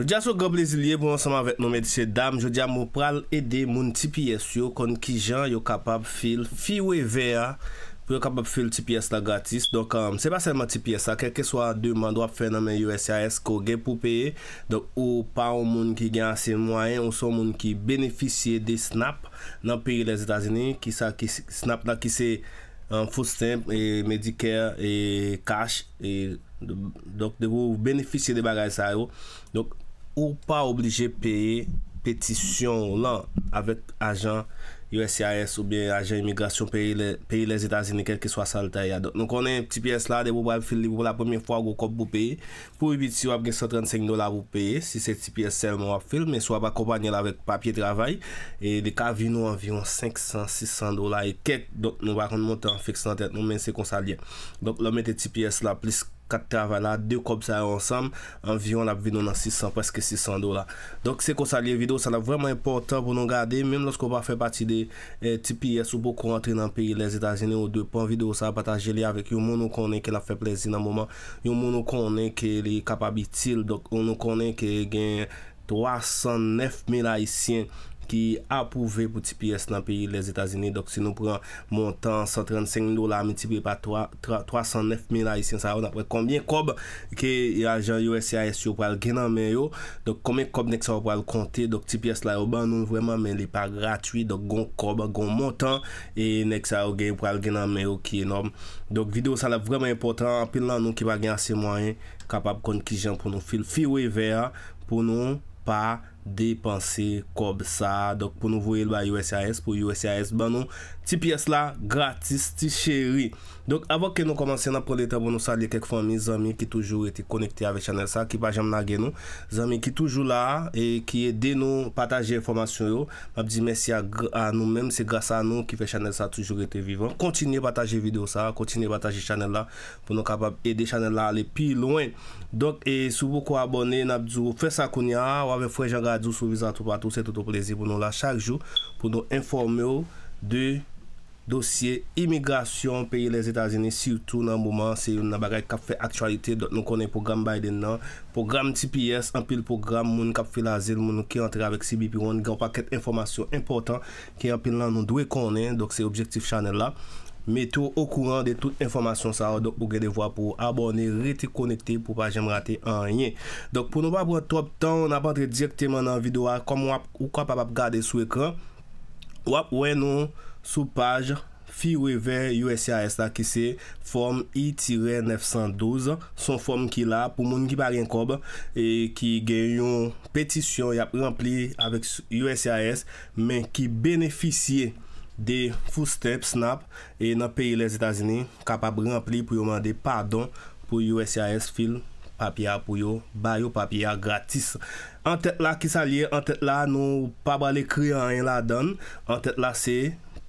Jou di bon, euh, a sou grab lezilye, bon anseman avet nou me di se dam. Jou di a mou pral ede moun TPS yo kon ki jan yo kapab fil. Fi we ve a pou yo kapab fil TPS la gratis. Dok se ba seman TPS la, keke swa de man do ap fe nan men USIS ko gen pou peye. Dok ou pa ou moun ki gen ase mwayen, ou son moun ki beneficye de SNAP nan peri les Etats-Unis. Ki sa ki SNAP la ki se fusten, Medicare, cash. Dok de vou beneficye de bagay sa yo. Dok. Ou pa oblije peye petisyon lan avèk ajan USCIS ou biye ajan imigrasyon peye les Etats-Unis, kel ki swa sa lta ya. Donk, nou konen yon pti piyes la, de pou ba fil li pou la premiye fwa ou go kop pou peye. Pou ibiti wap gen 135 dolar ou peye, si se pti piyes sel nou wap fil, men swa ba kompanyel avèk papye travay, e de kavino avyon 500-600 dolar. E kek, donk, nou wak an moutan fix nan tèt, nou men se kon sa li. Donk, lomen te pti piyes la, plis kompanyel. 4 travay eh, la, 2 kobzay an sam, an viyon la bi vinon nan 600, preske 600 do la. Donk se kon sa liye video, sa la vreman impotant pou nou gade, menm los kon pa fe pati de TPS ou poko antri nan pi, les Etats-Unis ou dupan video, sa batajeli avek, yon moun nou konnen ke la fe plezi nan mouman, yon moun nou konnen ke li kapabitil, yon moun nou konnen ke gen 309 mil haisyen, ki apouve pou TPS nan peyi les Etasini, dok si nou pran montan 135,000 lola, mi tipi pa 309,000 la yi sin sa yon apre konbien kob ke ajan USCIS yon pral genan men yo dok konbien kob nek sa yon pral konte dok TPS la yon ban nou vreman men li pa gratuit, dok gon kob, gon montan e nek sa yon gen pral genan men yo ki yon nom, dok video sa la vreman important, apil nan nou ki pa genan se mwen kapap kon ki jen pou nou fil fiwe veya pou nou pa Dey panse kob sa Dok pou nou vwe lwa USIS Po USIS banon Ti piyes la gratis ti cheri Abot ke nou komanse nan pou lete pou nou sali kek fomi, zami ki toujou ete konekte ave chanel sa, ki pajam nage nou, zami ki toujou la e ki ede nou pataje informasyon yo, mabdi mesi a nou menm, se grasa a nou ki fe chanel sa toujou ete vivan. Kontine pataje video sa, kontine pataje chanel la pou nou kapab ede chanel la ale pi loin. Dok e souboukou abone, mabdi souboukou fesakouni a, wame fwe jan gadi soubouzantou patou, se toutou plezi pou nou la chak jou pou nou informe ou de chanel sa. dosye, imigrasyon, peye les Etazenè, sirtou nan mouman, se yon nan bagay kap fe aktualite, nou konen program Biden nan, program TPS, anpil program moun kap fe la zil, moun ki antre avèk Sibi Piron, gran paket informasyon impotant, ki anpil nan nou dwe konen, doke se objektif chanel la, metou okouran de tout informasyon sa, doke pou gède vwa pou abone, rete konekte, pou pa jèm rate an yè. Dok pou nou wap wap wap trop tan, nan apandre direktèman nan video wap, kom wap wap wap wap wap wap wap wap wap wap wap wap wap sou page fiwe ver USIS la ki se form I-912 son form ki la pou moun ki pari en kob e ki gen yon petisyon yap rempli avèk USIS men ki beneficye de FOOSTEP SNAP e nan peyi les Etazini kapab rempli pou yo mande padon pou USIS fil papya pou yo bayo papya gratis. An tet la ki sa liye an tet la nou pabal ekri an yon la dan. An tet la se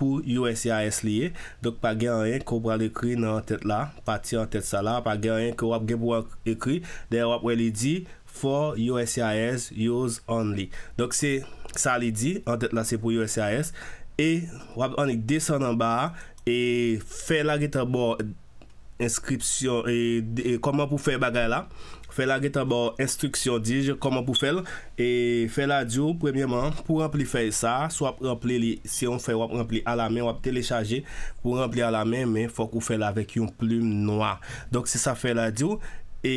pou USCIS liye. Dok pa gen an yen, ko wap wale ekri nan an tet la, pa ti an tet sa la, pa gen an yen, ko wap gen wap wale ekri, den wap wale li di, for USCIS, use only. Dok se, sa li di, an tet la se pou USCIS, e wap anik desan an ba, e fe la geta bo, e, inskripsyon e komon pou fè bagay la bon, fè la getan bo instruksyon dij komon pou fèl e fè la diyo premye man pou rampli fè sa si an fè wap rampli a la men wap telechaje pou rampli a la men men fòk ou fè la vek yon plume noa donk se sa fè la diyo e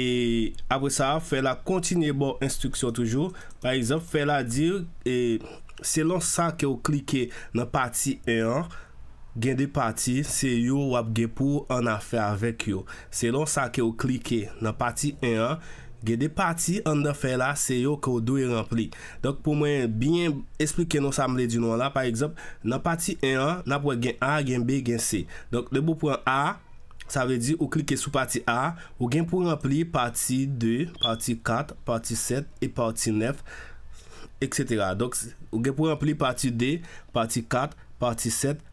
apre sa fè la kontinye bo instruksyon toujou par exemple fè la diyo se lan sa ke ou klike nan pati e an gen de pati se yo wap gen pou an afe avèk yo. Se lon sa ke ou klike nan pati 1 an, gen de pati an da fe la se yo kou do e rempli. Donk pou mwen bien esplike nou sa mle di nou an la, par exemple, nan pati 1 an, nan pou gen A, gen B, gen C. Donk lebo pou an A, sa ve di ou klike sou pati A, ou gen pou rempli pati 2, pati 4, pati 7, et pati 9, etc. Donk ou gen pou rempli pati 2, pati 4, pati 7, etc.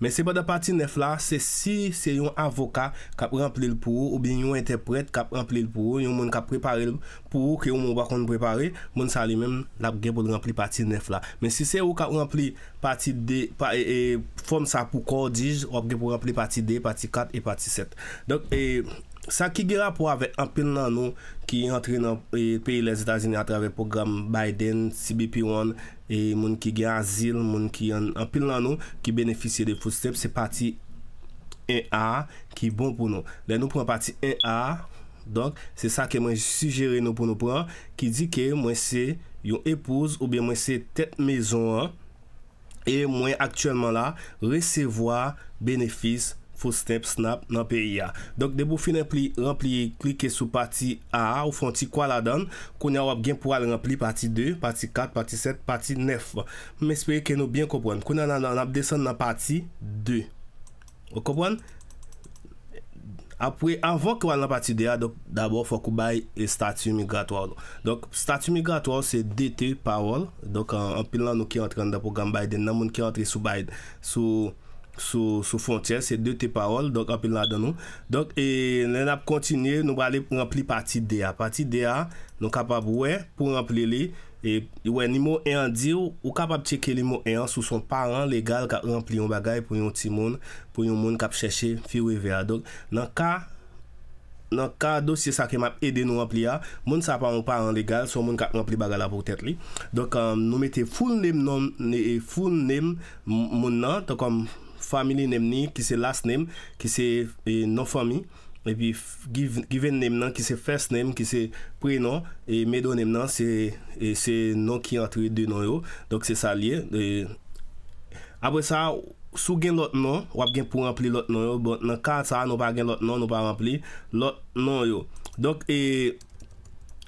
Mwen se pa da pati 9 la, se si se yon avoka kap rampli l pou ou, ou bin yon interpret kap rampli l pou ou, yon mwen kap prepare l pou ou, ki yon mwen bakon prepare, mwen sa li men la bge pou rampli pati 9 la. Men si se ou kap rampli pati 2, e, e form sa pou kordij, wap ge pou rampli pati 2, pati 4, e pati 7. Sa ki gira pou ave anpil nan nou ki yi antre nan e, peyi les Etasini a trave program Biden, CBP1, e moun ki gen azil, moun ki anpil nan nou ki benefisye de Fostep, se pati 1A ki yi bon pou nou. Le nou pran pati 1A, donk se sa ke mwen sujere nou pou nou pran, ki di ke mwen se yon epouz ou be mwen se tet mezon an, e mwen aktuelman la resevoa benefis Fostep. Fou step, snap, nanpe ya. Donk, debou fin renpli, renpli, klike sou pati a, ou fon ti kwa la don. Koun ya wap gen pou wale renpli pati 2, pati 4, pati 7, pati 9. Men espere ke nou bien kopwan. Koun ya nan ap desen nan pati 2. Ou kopwan? Apre, anvo ke wale nan pati 2 a, donk, dabo fokou baye statu migrato walo. Donk, statu migrato walo se DT Power. Donk, anpil nan nou ki antre an da program baye, den nan moun ki antre sou baye sou... sou fonter, se de te parol donk apil la dan nou donk e len ap kontinye nou wale rempli pati de a nou kapap wè pou rempli li e wè ni mou en di ou ou kapap cheke li mou en sou son paran legal ka rempli yon bagay pou yon ti moun pou yon moun kap chèche fiwe ve a donk nan ka nan ka dosye sa ke map ede euh, nou rempli a moun sa pa moun paran legal sou moun ka rempli bagay la pou tèt li donk nou mette foun nem moun nan tonk am family name ni, ki se last name, ki se e, non-family, e pi given name nan, ki se first name, ki se pre-name, e middle name nan, se e, nan ki entri de nan yo, donk se sa liye. Apre sa, sou gen lot nan, wap gen pou rempli lot nan yo, bon nan ka sa, non pa gen lot nan, non pa rempli lot nan yo. Donk e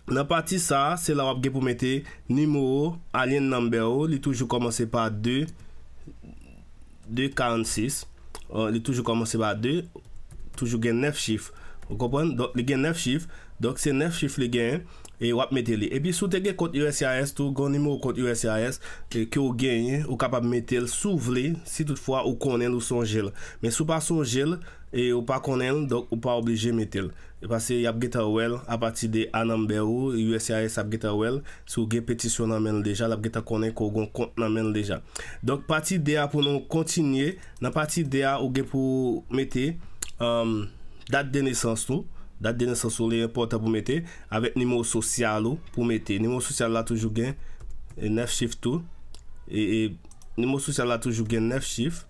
nan pati sa, se la wap gen pou mette nimou, alien number yo, li toujou komanse pa de 2,46, li toujou komanse ba 2, toujou gen 9 chif. Ou kompon, li gen 9 chif, dok se 9 chif li gen, e wap mete li. E pi sou te gen konti USIS tou, gouni mou konti USIS, ke ou genye, ou kapab mete li sou vle, si tout fwa ou konen ou son jel. Men sou pa son jel, e ou pa konen, dok ou pa oblije mete li. E pase y apgeta ou el apati de Anam Beyo, USIS apgeta ou el, sou gen petisyon nan men deja, l apgeta konen kon kon nan men deja. Donk pati de a pou nou kontinye, nan pati de a ou gen pou mette um, dat denesans nou, dat denesans nou, le importan pou mette, avet nimo sosyal nou pou mette, nimo sosyal la toujou gen e, nef chif tou, e, e nimo sosyal la toujou gen nef chif,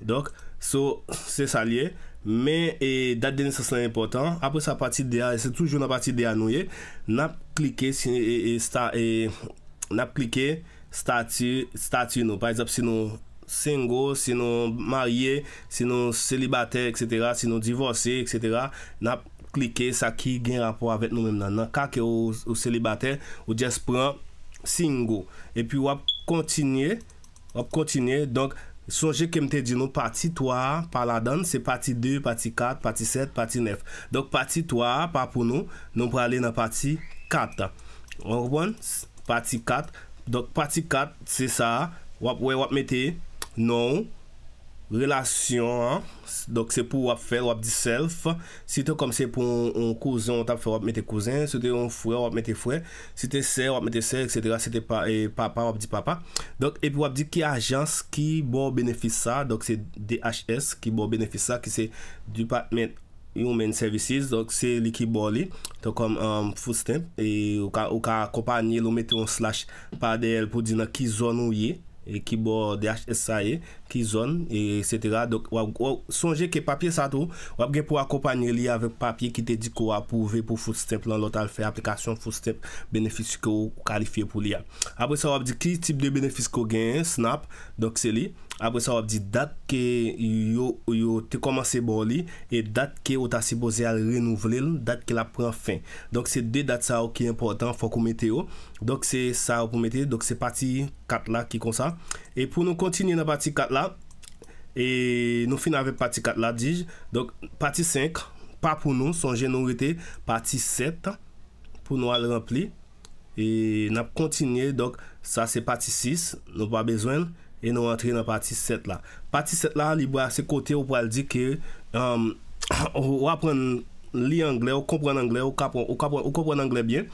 donk sou se salye. Men, dat den se slan impotant, apre sa pati deyan, se toujoun na pati deyan nou ye, nap klike stati nou. Par exemple, si nou sengou, si nou marye, si nou selibate, et cetera, si nou divorse, et cetera, nap klike sa ki gen rapor avet nou men nan. Nan kake ou selibate, ou jes pran sengou. E pi wap kontinye, wap kontinye, donk, Sonje ke mte di nou pati 3 pa la dan, se pati 2, pati 4, pati 7, pati 9. Dok pati 3 pa pou nou, nou pou ale nan pati 4. Ou an, pati 4, dok pati 4 se sa, wap we wap mete, nou. Relasyon, doke se pou wap fel wap di self Si te kom se pou un kozyon, wap mette kozyon Si te un fwe, wap mette fwe Si te se, wap mette se, et cetera Si te papa, wap di papa E pou wap di ki ajans ki bo benefisa Dok se DHS ki bo benefisa Ki se Department Human Services Dok se li ki bo li To kom um, fusten Ou ka kompanyel ou mette un slash Pa de el pou di na ki zon ou ye ki bo DHSA e, ki zon, etc. Donk wap sonje ke papye sa tou, wap gen pou akopany li avèk papye ki te dik wap pou ve pou Footstep lan lotal fe aplikasyon Footstep benefisiko kalifiye pou li a. Apre sa wap di ki tip de benefisiko gen snap, donk se li. apre sa wap di dat ke yo te komanse bo li e dat ke yo ta sipoze al renouvle dat ke la pran fin donk se de dat sa wap ki important fok ou mete yo donk se sa wap ou mete donk se pati 4 la ki kon sa e pou nou kontinye nan pati 4 la e nou fin ave pati 4 la dij donk pati 5 pa pou nou sonje nou rete pati 7 pou nou al rempli e nan kontinye donk sa se pati 6 nou pa bezwen E nou rentre nan pati 7 la. Pati 7 la, libo a se kote ou pou al di ke um, ou apren li Angle, ou kompren Angle, ou kapren Angle bien.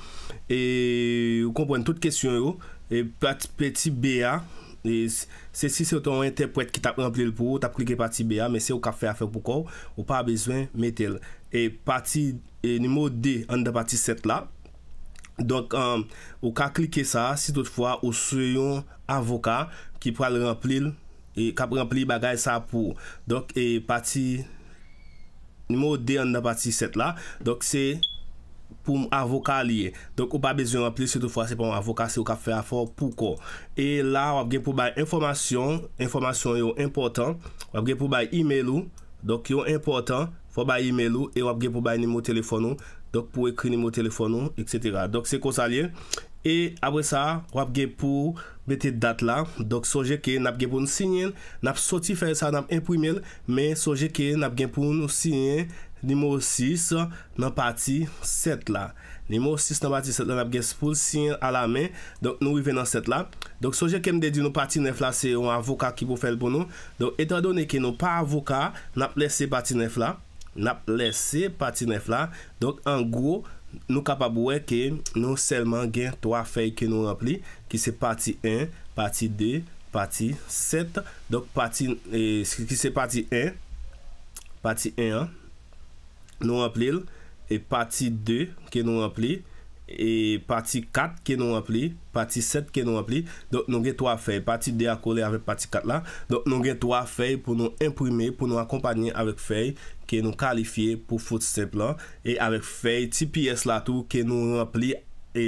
E ou kompren tout kesyon yo. E pati BA, e se si se ton entepwet ki tap rample l pou, tap klike pati BA, me se ou kap fe a fe pou kou, ou pa bezwen, metel. E pati, e nimo de an da pati 7 la. Donk euh, ou ka klike sa sitot fwa ou sou yon avoka ki pou al remplil E kap rempli bagay sa pou Donk e pati Nimo de an da pati set la Donk se pou m avoka liye Donk ou pa bezyon rempli sitot fwa se pou m avoka se ou ka fe afor pou ko E la wap gen pou bay informasyon Informasyon yo important Wap gen pou bay email ou Donk yo important Fwa bay email ou E wap gen pou bay nimo telefon ou Dok pou ekri nimo telefon nou, etc. Dok se kon sa liye. E apre sa, wap gen pou bete dat la. Dok soje ke nap gen pou nou sinyen. Nap soti fè sa nam imprimel. Men soje ke nap gen pou nou sinyen nimo 6 nan pati 7 la. Nimo 6 nan pati 7 la nap gen pou sinyen ala men. Dok nou i ven nan 7 la. Dok soje ke mde di nou pati 9 la, se yon avoka ki pou fèl pou nou. Donc eto adone ke nou pa avoka, nap lese pati 9 la. nap lese pati 9 la donk an gwo nou kapabwe ke nou selman gen 3 fey ke nou wap li ki se pati 1, pati 2, pati 7 donk pati e, ki se pati 1 pati 1 nou wap li e pati 2 ke nou wap li e pati 4 ke nou wap li pati 7 ke nou wap li donk nou gen 3 fey pati 2 akole avè pati 4 la donk nou gen 3 fey pou nou imprimè pou nou akompanyè avè fey ke nou kalifiye pou fote se plan e avek fey TPS la tou ke nou rempli e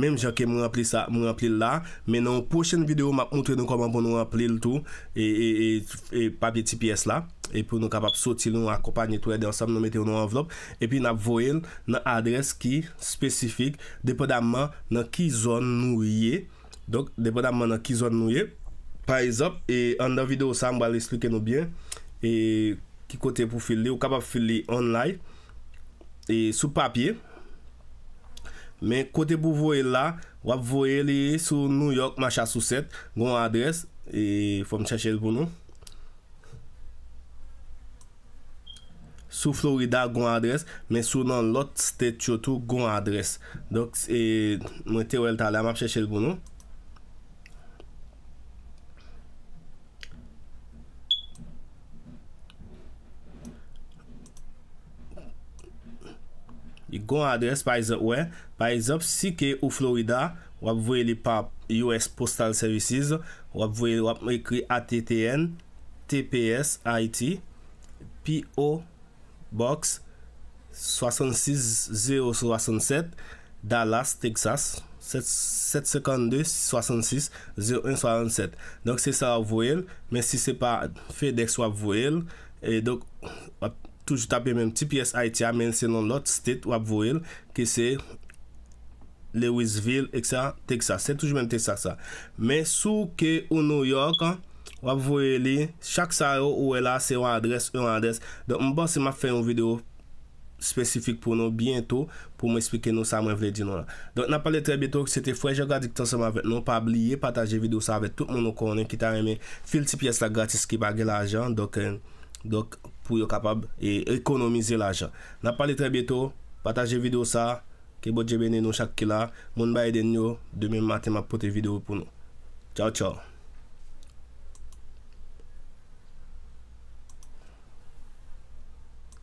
menm jan ke moun rempli sa moun rempli la menm pou chen videyo m ap ontre nou koman pou nou rempli l tou e, e, e, e papye TPS la e pou nou kapap soti nou akopanyi tou edi ansam nou mette ou nou avlop e pi nap voel nan adres ki spesifik depo damman nan ki zon nou ye depo damman nan ki zon nou ye par ezop e an dan videyo sa m wale struke nou bien e... ki kote pou fil li, ou kap ap fil li online e sou papye men kote pou voe la wap voe li sou New York masha sou set, goun adres e fòm chachez pou nou sou Florida goun adres men sou nan lot state chotou goun adres doks e mwen te wèl talè, mwap chachez pou nou adresse adres par exemple, par exemple, si ke ou Florida, ou vwe li pa US Postal Services, wap vwe wap ekri ATTN, TPS, p PO Box 66 067 Dallas, Texas, 752 66 67 Donc, c'est ça à Mais si c'est pas FedEx ou à et donc, Toujou tapye menm ti piyes haitya mense nan lot state wap vwo el Ki se Lewisville, Texas Se toujou menm Texas sa Men sou ke ou New York wap vwo el li Chak sa yo ou el la se yon adres Don m bas bon se ma fe yon video spesifik pou nou bientou Pou m espike nou sa mwen vle di nou la Don na pale tre bitou ki se te fwe Je gade ki tan seman vek nou Pa abliye, pataje video sa vek tout moun nou konen Ki ta reme fil ti piyes la gratis ki bagye la ajan Dok en eh, Dok pou yo kapab e, ekonomize la ajan. Na pali tre bieto. Pataje video sa. Ke bot je bene nou chak ke la. Moun baye den yo. Demen maten ma pote video pou nou. Chow chow.